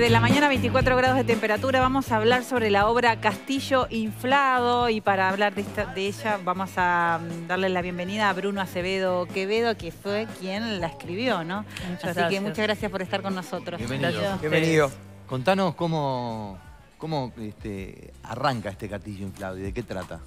de la mañana, 24 grados de temperatura. Vamos a hablar sobre la obra Castillo Inflado y para hablar de, ella vamos a mm, darle la bienvenida a Bruno Acevedo Quevedo, que fue quien la escribió, ¿no? Así que muchas gracias por estar con nosotros. Bienvenido. Contanos cómo, cómo este, arranca este Castillo Inflado y de qué trata.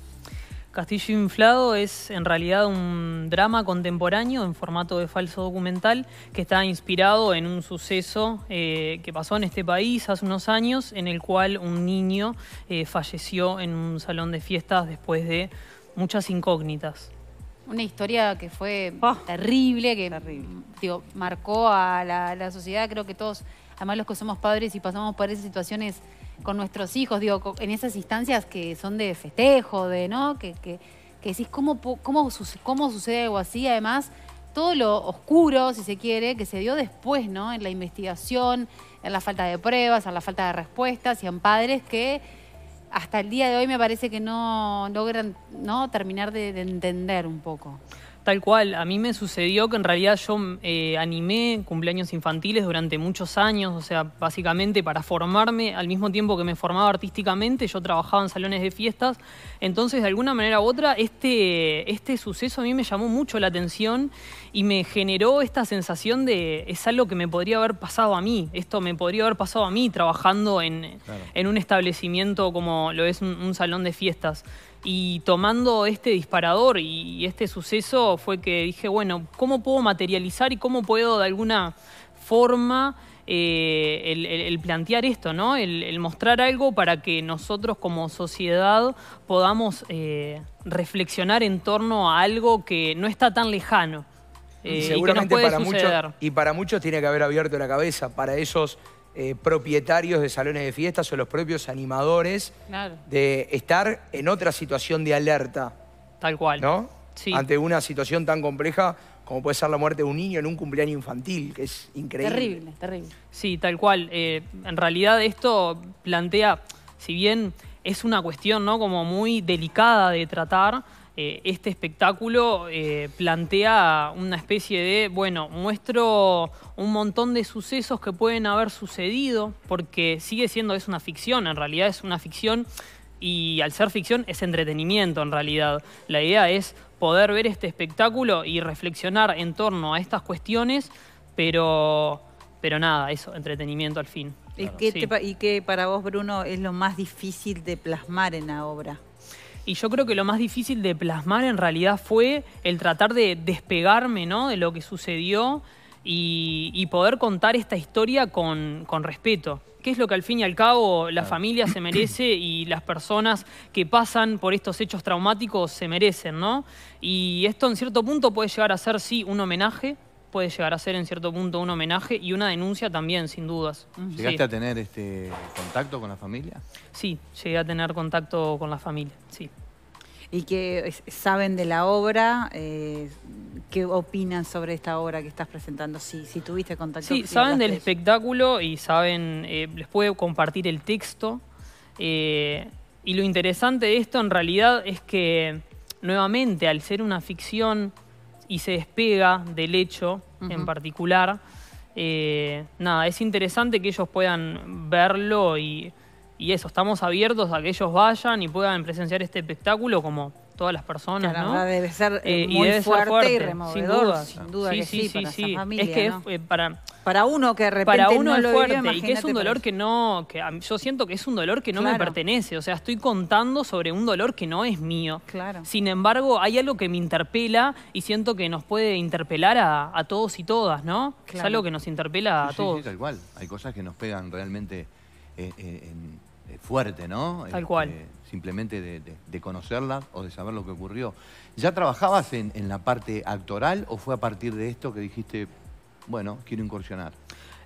Castillo Inflado es en realidad un drama contemporáneo en formato de falso documental que está inspirado en un suceso eh, que pasó en este país hace unos años en el cual un niño eh, falleció en un salón de fiestas después de muchas incógnitas. Una historia que fue ah. terrible, que marcó a la sociedad, creo que todos, además los que somos padres y pasamos por esas situaciones con nuestros hijos, digo, en esas instancias que son de festejo, de, ¿no? Que, que, que decís, ¿cómo, cómo, cómo sucede algo así? Además, todo lo oscuro, si se quiere, que se dio después, ¿no? En la investigación, en la falta de pruebas, en la falta de respuestas y en padres que hasta el día de hoy me parece que no logran ¿no? terminar de entender un poco tal cual. A mí me sucedió que en realidad yo eh, animé cumpleaños infantiles durante muchos años, o sea, básicamente para formarme, al mismo tiempo que me formaba artísticamente, yo trabajaba en salones de fiestas, entonces de alguna manera u otra este, este suceso a mí me llamó mucho la atención y me generó esta sensación de es algo que me podría haber pasado a mí, esto me podría haber pasado a mí trabajando en, un establecimiento como lo es un salón de fiestas. Y tomando este disparador y este suceso fue que dije, bueno, ¿cómo puedo materializar y cómo puedo de alguna forma eh, el, plantear esto, ¿no? El, mostrar algo para que nosotros como sociedad podamos eh, reflexionar en torno a algo que no está tan lejano. Eh, Seguramente para muchos, y para muchos tiene que haber abierto la cabeza, para esos eh, propietarios de salones de fiestas o los propios animadores de estar en otra situación de alerta. Tal cual. ¿No? Ante una situación tan compleja como puede ser la muerte de un niño en un cumpleaños infantil, que es increíble. Terrible, terrible. Sí, tal cual. Eh, en realidad esto plantea, si bien es una cuestión ¿no? como muy delicada de tratar, eh, este espectáculo eh, plantea una especie de, bueno, muestro un montón de sucesos que pueden haber sucedido, porque sigue siendo, es una ficción, en realidad es una ficción y al ser ficción es entretenimiento en realidad. La idea es poder ver este espectáculo y reflexionar en torno a estas cuestiones, pero, pero nada, eso, entretenimiento al fin. ¿Y, qué ¿Y qué para vos, Bruno, es lo más difícil de plasmar en la obra? y yo creo que lo más difícil de plasmar en realidad fue el tratar de despegarme ¿no? de lo que sucedió y, poder contar esta historia con, con, respeto, que es lo que al fin y al cabo la familia se merece y las personas que pasan por estos hechos traumáticos se merecen, ¿no? Y esto en cierto punto puede llegar a ser, sí, un homenaje, puede llegar a ser en cierto punto un homenaje y una denuncia también, sin dudas. ¿Llegaste a tener este contacto con la familia? Sí, llegué a tener contacto con la familia, sí. ¿Y qué saben de la obra? Eh, ¿Qué opinan sobre esta obra que estás presentando? Si, si tuviste contacto. con Sí, saben del espectáculo y saben, eh, les puedo compartir el texto. Eh, y lo interesante de esto en realidad es que, nuevamente, al ser una ficción, y se despega del hecho en particular. Eh, nada, es interesante que ellos puedan verlo y, y eso, estamos abiertos a que ellos vayan y puedan presenciar este espectáculo como todas las personas, Debe ser eh, eh, muy fuerte, y removedor, sin duda, sin duda sí, sí, sí, para es que eh, para uno que de repente para uno es fuerte y que es un dolor que no que yo siento que es un dolor que no me pertenece, o sea, estoy contando sobre un dolor que no es mío. Claro. Sin embargo, hay algo que me interpela y siento que nos puede interpelar a, todos y todas, ¿no? Es algo que nos interpela a todos. Sí, tal cual. Hay cosas que nos pegan realmente en fuerte, ¿no? Tal este, cual. simplemente de, conocerla o de saber lo que ocurrió. ¿Ya trabajabas en, la parte actoral o fue a partir de esto que dijiste, bueno, quiero incursionar?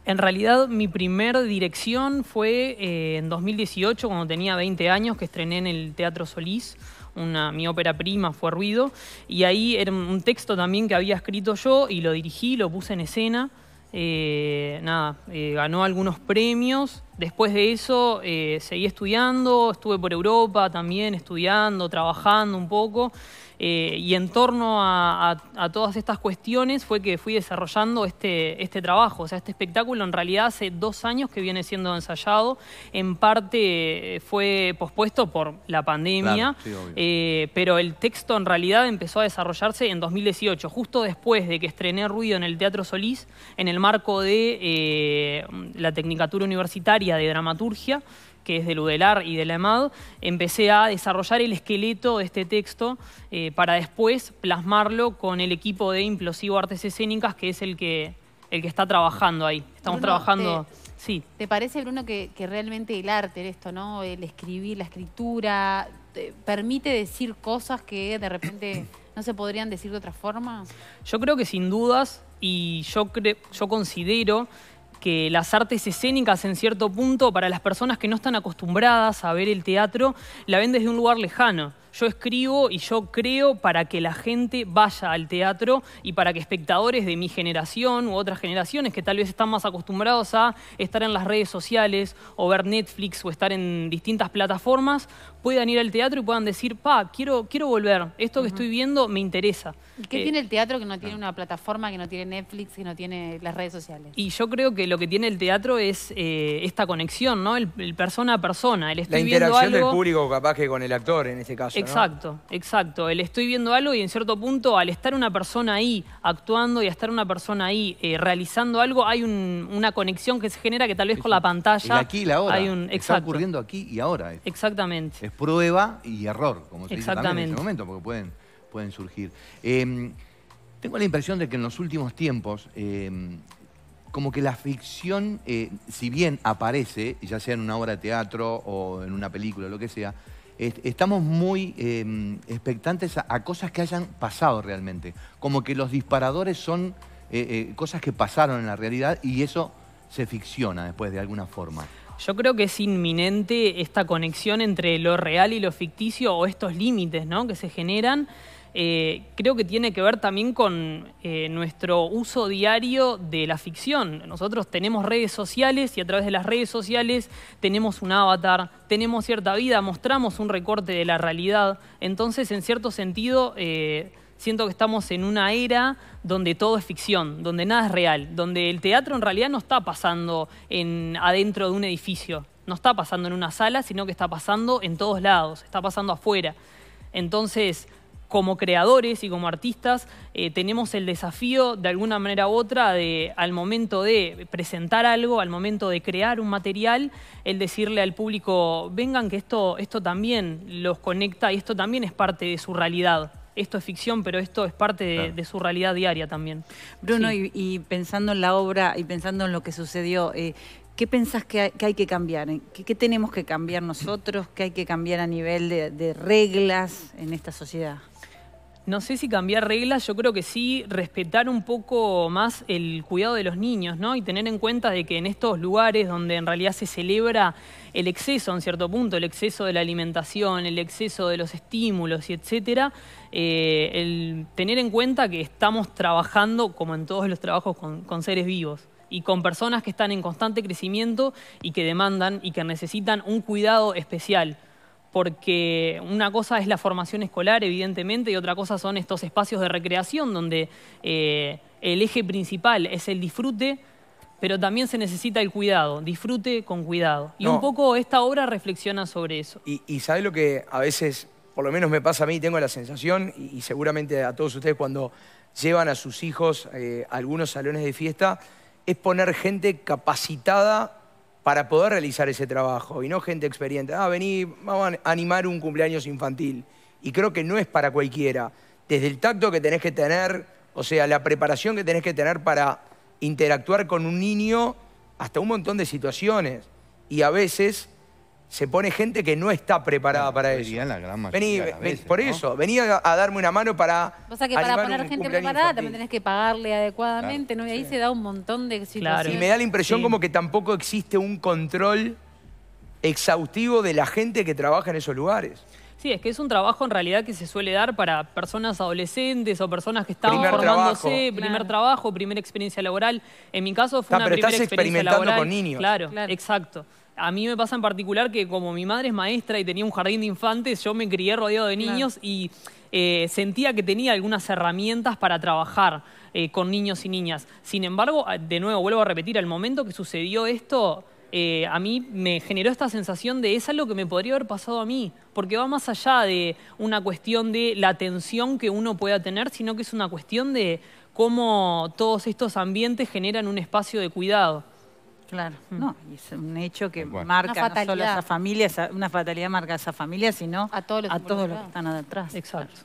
En realidad, mi primer dirección fue eh, en 2018, cuando tenía 20 años, que estrené en el Teatro Solís. Una, mi ópera prima fue Ruido, y ahí era un texto también que había escrito yo y lo dirigí, lo puse en escena. Eh, nada, eh, ganó algunos premios Después de eso eh, seguí estudiando, estuve por Europa también estudiando, trabajando un poco. Eh, y en torno a, todas estas cuestiones fue que fui desarrollando este, este trabajo. O sea, este espectáculo en realidad hace dos años que viene siendo ensayado. En parte eh, fue pospuesto por la pandemia, pero el texto en realidad empezó a desarrollarse en 2018, justo después de que estrené Ruido en el Teatro Solís, en el marco de la Tecnicatura Universitaria de dramaturgia, que es de Ludelar y de EMAD, empecé a desarrollar el esqueleto de este texto eh, para después plasmarlo con el equipo de Implosivo Artes Escénicas, que es el que, el que está trabajando ahí. Estamos trabajando... Te, eh, ¿Te parece, Bruno, que, realmente el arte, esto, ¿no? El escribir, la escritura, permite decir cosas que de repente no se podrían decir de otra forma? Yo creo que sin dudas, y yo, yo considero que las artes escénicas en cierto punto para las personas que no están acostumbradas a ver el teatro la ven desde un lugar lejano yo escribo y yo creo para que la gente vaya al teatro y para que espectadores de mi generación u otras generaciones que tal vez están más acostumbrados a estar en las redes sociales o ver Netflix o estar en distintas plataformas, puedan ir al teatro y puedan decir, pa, quiero, quiero volver, esto que estoy viendo me interesa. ¿Qué tiene eh, el teatro que no tiene una plataforma, que no tiene Netflix, que no tiene las redes sociales? Y yo creo que lo que tiene el teatro es eh, esta conexión, ¿no? El, persona a persona, el estoy La interacción del público capaz que con el actor en este caso. Exacto, exacto. El estoy viendo algo y en cierto punto al estar una persona ahí actuando y a estar una persona ahí eh, realizando algo, hay una conexión que se genera que tal vez con la pantalla... aquí y ahora. Hay un, Está ocurriendo aquí y ahora. Exactamente. Es prueba y error, como se dice también en ese momento, porque pueden, pueden surgir. Em, tengo la impresión de que en los últimos tiempos... Em, como que la ficción, eh, si bien aparece, ya sea en una obra de teatro o en una película, o lo que sea, estamos muy eh, expectantes a, cosas que hayan pasado realmente. Como que los disparadores son eh, eh, cosas que pasaron en la realidad y eso se ficciona después de alguna forma. Yo creo que es inminente esta conexión entre lo real y lo ficticio o estos límites que se generan. Eh, creo que tiene que ver también con eh, nuestro uso diario de la ficción. Nosotros tenemos redes sociales y a través de las redes sociales tenemos un avatar, tenemos cierta vida, mostramos un recorte de la realidad. Entonces, en cierto sentido... Eh, Siento que estamos en una era donde todo es ficción, donde nada es real, donde el teatro en realidad no está pasando en, adentro de un edificio, no está pasando en una sala, sino que está pasando en todos lados, está pasando afuera. Entonces, como creadores y como artistas, eh, tenemos el desafío de alguna manera u otra de al momento de presentar algo, al momento de crear un material, el decirle al público, vengan que esto, esto también los conecta y esto también es parte de su realidad esto es ficción, pero esto es parte de, su realidad diaria también. Bruno, y, pensando en la obra y pensando en lo que sucedió, eh, ¿qué pensás que hay que, que cambiar? ¿Qué, tenemos que cambiar nosotros? ¿Qué hay que cambiar a nivel de reglas en esta sociedad? No sé si cambiar reglas, yo creo que sí respetar un poco más el cuidado de los niños, ¿no? Y tener en cuenta de que en estos lugares donde en realidad se celebra el exceso, en cierto punto, el exceso de la alimentación, el exceso de los estímulos y etcétera, eh, el tener en cuenta que estamos trabajando, como en todos los trabajos, con seres vivos y con personas que están en constante crecimiento y que demandan y que necesitan un cuidado especial porque una cosa es la formación escolar, evidentemente, y otra cosa son estos espacios de recreación donde eh, el eje principal es el disfrute, pero también se necesita el cuidado, disfrute con cuidado. Y un poco esta obra reflexiona sobre eso. Y, y lo que a veces, por lo menos me pasa a mí, tengo la sensación, y, seguramente a todos ustedes cuando llevan a sus hijos eh, a algunos salones de fiesta, es poner gente capacitada para poder realizar ese trabajo y no gente experiente. Ah, vení, vamos a animar un cumpleaños infantil. Y creo que no es para cualquiera. Desde el tacto que tenés que tener, o sea, la preparación que tenés que tener para interactuar con un niño hasta un montón de situaciones. Y a veces se pone gente que no está preparada para eso. La vení, por eso, venía a, darme una mano para. O sea que para poner gente preparada también tenés que pagarle adecuadamente, ¿no? Y ahí se da un montón de Y me da la impresión como que tampoco existe un control exhaustivo de la gente que trabaja en esos lugares. Sí, es que es un trabajo en realidad que se suele dar para personas adolescentes o personas que están formándose, primer trabajo, primera experiencia laboral. En mi caso fue una pero primera estás experimentando laboral. con niños. claro. exacto. A mí me pasa en particular que como mi madre es maestra y tenía un jardín de infantes, yo me crié rodeado de niños y eh, sentía que tenía algunas herramientas para trabajar eh, con niños y niñas. Sin embargo, ah, de nuevo, vuelvo a repetir, al momento que sucedió esto, eh, a mí me generó esta sensación de es algo que me podría haber pasado a mí, porque va más allá de una cuestión de la atención que uno pueda tener, sino que es una cuestión de cómo todos estos ambientes generan un espacio de cuidado. Claro. Mm. No, es un hecho que marca no solo a esa familia, una fatalidad marca a esa familia, sino a todos los, a que están atrás. Exacto.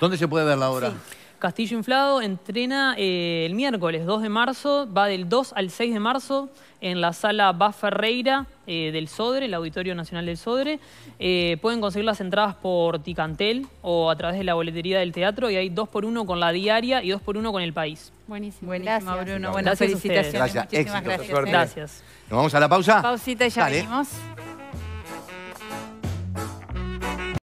¿Dónde se puede ver la obra? Castillo Inflado entrena eh, el miércoles 2 de marzo, va del 2 al 6 de marzo en la sala Ba Ferreira eh, del Sodre, el Auditorio Nacional del Sodre. Eh, pueden conseguir las entradas por Ticantel o a través de la boletería del teatro y hay dos por uno con la diaria y dos por uno con el país. Buenísimo, Bruno. Buenas felicitaciones. Muchísimas gracias. Eh. Gracias. Nos vamos a la pausa. Pausita y ya